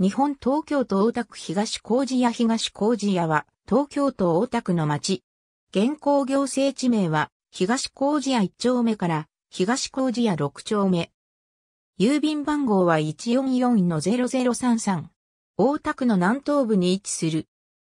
日本東京都大田区東工事屋東工事屋は、東京都大田区の町。現行行政地名は、東工事屋1丁目から、東工事屋6丁目。郵便番号は144-0033。大田区の南東部に位置する。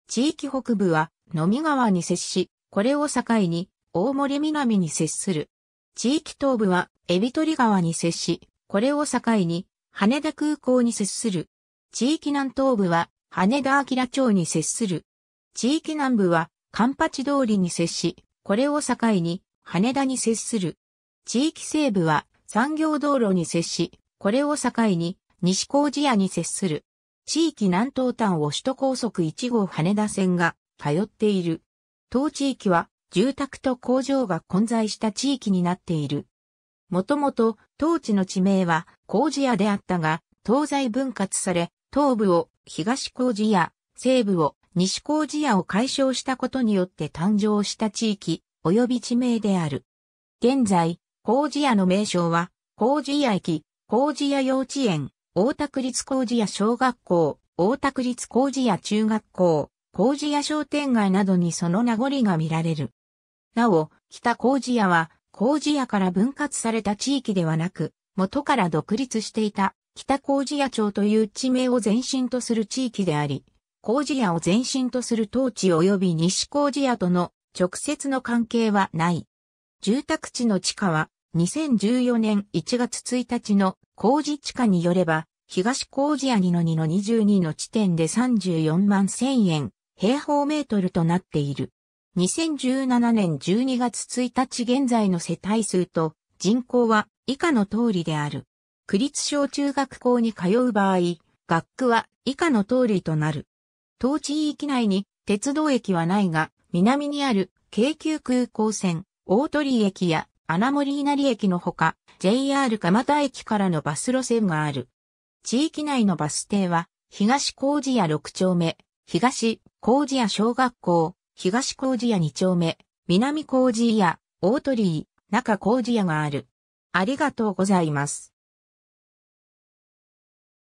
地域北部は、野見川に接し、これを境に、大森南に接する。地域東部は、海老取川に接し、これを境に、羽田空港に接する。地域南東部は羽田明町に接する。地域南部はカンパチ通りに接し、これを境に羽田に接する。地域西部は産業道路に接し、これを境に西工事屋に接する。地域南東端を首都高速1号羽田線が通っている。当地域は住宅と工場が混在した地域になっている。もともと当地の地名は工事屋であったが、東西分割され、東部を東工事や西部を西工事屋を解消したことによって誕生した地域及び地名である。現在、工事屋の名称は、工事屋駅、工事屋幼稚園、大田区立工事屋小学校、大田区立工事屋中学校、工事屋商店街などにその名残が見られる。なお、北工事屋は、工事屋から分割された地域ではなく、元から独立していた北麹屋町という地名を前身とする地域であり、麹屋を前身とする当地及び西麹屋との直接の関係はない。住宅地の地下は2014年1月1日の麹地下によれば、東麹屋2の2の22の地点で34万1000円平方メートルとなっている。2017年12月1日現在の世帯数と人口は以下の通りである。区立小中学校に通う場合、学区は以下の通りとなる。当地域内に鉄道駅はないが、南にある京急空港線、大鳥駅や穴森稲荷駅のほか、JR 蒲田駅からのバス路線がある。地域内のバス停は、東工事屋6丁目、東工事屋小学校、東工事屋2丁目、南工事屋、大鳥居、中工事屋がある。ありがとうございます。